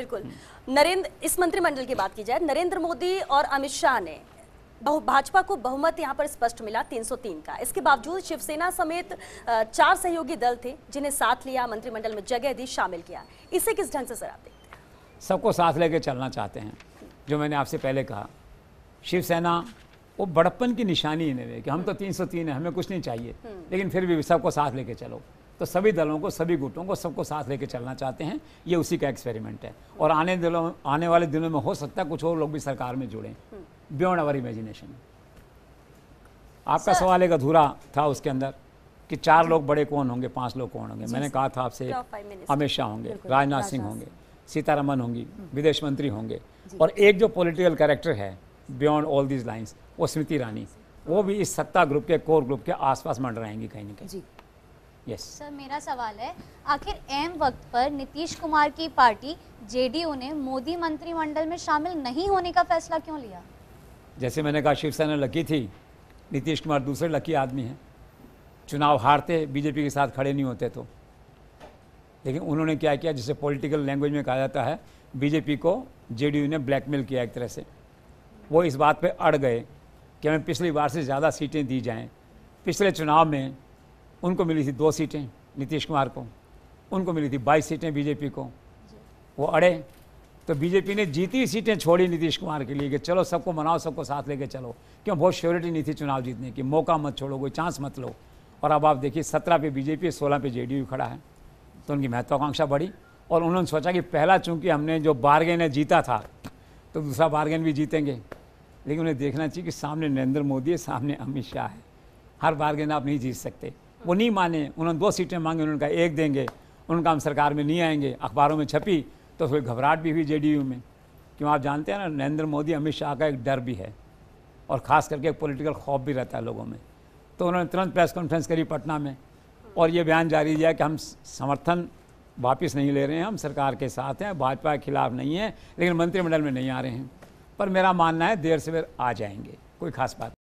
बिल्कुल नरेंद्र इस मंत्रिमंडल की बात की जाए नरेंद्र मोदी और अमित शाह ने भाजपा को बहुमत यहाँ पर स्पष्ट मिला 303 का इसके बावजूद शिवसेना समेत चार सहयोगी दल थे जिन्हें साथ लिया मंत्रिमंडल में जगह दी शामिल किया इसे किस ढंग से सर आप देखते सबको साथ लेके चलना चाहते हैं जो मैंने आपसे पहले कहा शिवसेना वो बड़प्पन की निशानी इन्हें कि हम तो 303 हैं हमें कुछ नहीं चाहिए हम्म। लेकिन फिर भी सबको साथ लेके चलो तो सभी दलों को सभी गुटों को सबको साथ लेकर चलना चाहते हैं ये उसी का एक्सपेरिमेंट है और आने दिनों आने वाले दिनों में हो सकता है कुछ और लोग भी सरकार में जुड़े बियॉन्ड अवर इमेजिनेशन आपका सवाल एक अधूरा था उसके अंदर कि चार लोग बड़े कौन होंगे पांच लोग कौन होंगे मैंने कहा था आपसे अमित शाह होंगे राजनाथ सिंह होंगे सीतारमन होंगी हम्म। विदेश मंत्री होंगे और एक जो पॉलिटिकल कैरेक्टर है बियॉन्ड ऑल दीज लाइंस वो स्मृति ईरानी वो भी इस सत्ता ग्रुप के कोर ग्रुप के आसपास मंडराएंगी कहीं ना कहीं yes. सर मेरा सवाल है आखिर एम वक्त पर नीतीश कुमार की पार्टी जेडीयू ने मोदी मंत्रिमंडल में शामिल नहीं होने का फैसला क्यों लिया जैसे मैंने कहा शिवसेना लकी थी नीतीश कुमार दूसरे लकी आदमी हैं चुनाव हारते बीजेपी के साथ खड़े नहीं होते तो लेकिन उन्होंने क्या किया जिसे पॉलिटिकल लैंग्वेज में कहा जाता है बीजेपी को जेडीयू ने ब्लैकमेल किया एक तरह से वो इस बात पे अड़ गए कि हमें पिछली बार से ज़्यादा सीटें दी जाएं पिछले चुनाव में उनको मिली थी दो सीटें नीतीश कुमार को उनको मिली थी बाईस सीटें बीजेपी को वो अड़े तो बीजेपी ने जीती सीटें छोड़ी नीतीश कुमार के लिए कि चलो सबको मनाओ सबको साथ लेके चलो क्यों बहुत श्योरिटी नहीं थी चुनाव जीतने की मौका मत छोड़ो कोई चांस मत लो और अब आप देखिए सत्रह पे बीजेपी सोलह पे जेडीयू खड़ा है तो उनकी महत्वाकांक्षा बढ़ी और उन्होंने सोचा कि पहला चूंकि हमने जो बार्गेन है जीता था तो दूसरा बारगेन भी जीतेंगे लेकिन उन्हें देखना चाहिए कि सामने नरेंद्र मोदी है सामने अमित शाह है हर बार्गेन आप नहीं जीत सकते वो नहीं माने उन्होंने दो सीटें मांगी उन्होंने कहा एक देंगे उनका हम सरकार में नहीं आएंगे अखबारों में छपी तो फिर घबराहट भी हुई जे में क्यों आप जानते हैं ना नरेंद्र मोदी अमित शाह का एक डर भी है और ख़ास करके एक पोलिटिकल खौफ भी रहता है लोगों में तो उन्होंने तुरंत प्रेस कॉन्फ्रेंस करी पटना में और ये बयान जारी किया कि हम समर्थन वापस नहीं ले रहे हैं हम सरकार के साथ हैं भाजपा के खिलाफ नहीं है लेकिन मंत्रिमंडल में नहीं आ रहे हैं पर मेरा मानना है देर से देर आ जाएंगे कोई खास बात